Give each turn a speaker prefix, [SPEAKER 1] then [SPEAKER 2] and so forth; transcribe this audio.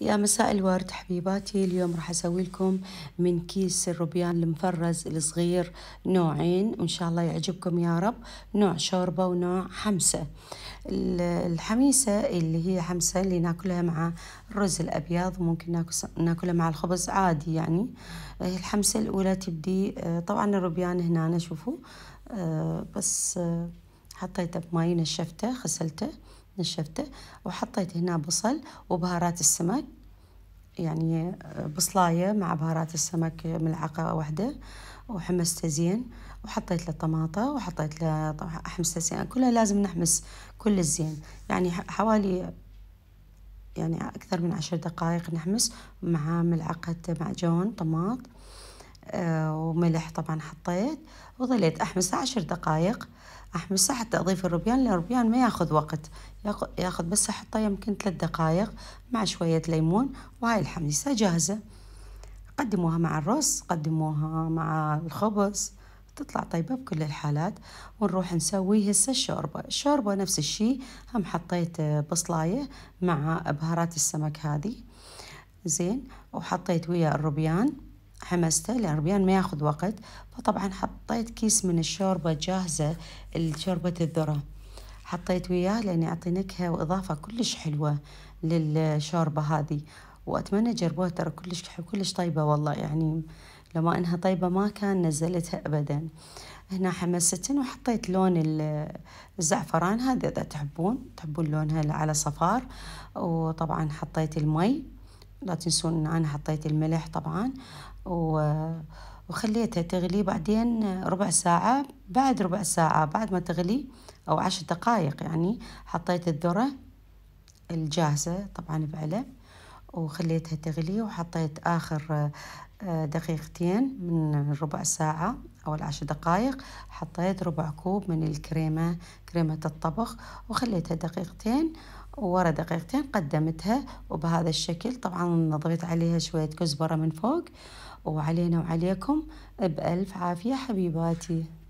[SPEAKER 1] يا مساء الورد حبيباتي اليوم راح اسوي لكم من كيس الروبيان المفرز الصغير نوعين وان شاء الله يعجبكم يا رب نوع شوربه ونوع حمسه الحميسه اللي هي حمسه اللي ناكلها مع الرز الابيض ممكن ناكلها مع الخبز عادي يعني الحمسه الاولى تبدي آه، طبعا الروبيان هنا شوفوا آه، بس آه، حطيته بماي نشفته غسلته نشفته وحطيت هنا بصل وبهارات السمك يعني آه، بصلاية مع بهارات السمك ملعقة واحدة وحمسته زين وحطيت له طماطة وحطيت له أحمسته زين كلها لازم نحمس كل الزين يعني حوالي يعني أكثر من عشر دقائق نحمس مع ملعقة معجون طماط آه، وملح طبعا حطيت وظليت أحمسه عشر دقايق أحمسه حتى أضيف الروبيان لأن الروبيان ما ياخذ وقت ياخذ بس أحطه يمكن ثلاث دقايق مع شوية ليمون وهاي الحميسة جاهزة قدموها مع الرز قدموها مع الخبز تطلع طيبة بكل الحالات ونروح نسوي هسه الشوربة الشوربة نفس الشي هم حطيت بصلاية مع بهارات السمك هذه زين وحطيت ويا الروبيان حمسته ربيان ما ياخذ وقت فطبعا حطيت كيس من الشوربة جاهزة شوربة الذرة حطيت وياه لأن يعطي نكهة وإضافة كلش حلوة للشوربة هذه وأتمنى تجربوها ترى كلش كلش طيبة والله يعني لما إنها طيبة ما كان نزلتها أبدا هنا حمستن وحطيت لون الزعفران هذا إذا تحبون تحبون لونها على صفار وطبعا حطيت المي لا تنسون ان انا حطيت الملح طبعا وخليتها تغلي بعدين ربع ساعة بعد ربع ساعة بعد ما تغلي او عشر دقائق يعني حطيت الذرة الجاهزة طبعا بعلب وخليتها تغلي وحطيت آخر آه، دقيقتين من ربع ساعة أو العشر دقائق حطيت ربع كوب من الكريمة كريمة الطبخ وخليتها دقيقتين ورا دقيقتين قدمتها وبهذا الشكل طبعا نضفت عليها شوية كزبرة من فوق وعلينا وعليكم بألف عافية حبيباتي